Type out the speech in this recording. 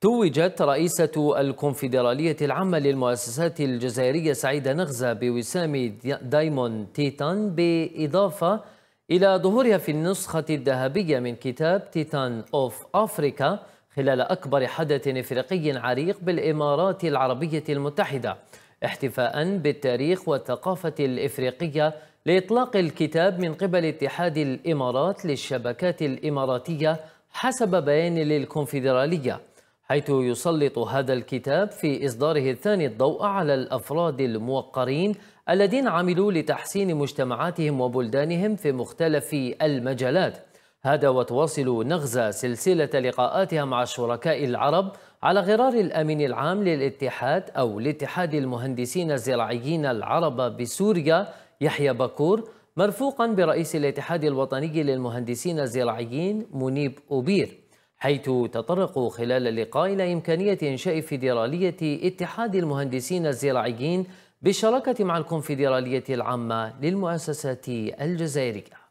توجت رئيسة الكونفدرالية العامة للمؤسسات الجزائرية سعيدة نغزة بوسام دايمون تيتان بإضافة إلى ظهورها في النسخة الذهبية من كتاب تيتان أوف أفريكا خلال أكبر حدث إفريقي عريق بالإمارات العربية المتحدة احتفاء بالتاريخ والثقافة الإفريقية لإطلاق الكتاب من قبل اتحاد الإمارات للشبكات الإماراتية حسب بيان للكونفدرالية حيث يسلط هذا الكتاب في إصداره الثاني الضوء على الأفراد الموقرين الذين عملوا لتحسين مجتمعاتهم وبلدانهم في مختلف المجالات هذا وتواصل نغزة سلسلة لقاءاتها مع الشركاء العرب على غرار الأمين العام للاتحاد أو لاتحاد المهندسين الزراعيين العرب بسوريا يحيى بكور مرفوقا برئيس الاتحاد الوطني للمهندسين الزراعيين منيب أوبير حيث تطرقوا خلال اللقاء إلى إمكانية إنشاء فيدرالية اتحاد المهندسين الزراعيين بالشراكة مع الكونفدرالية العامة للمؤسسات الجزائرية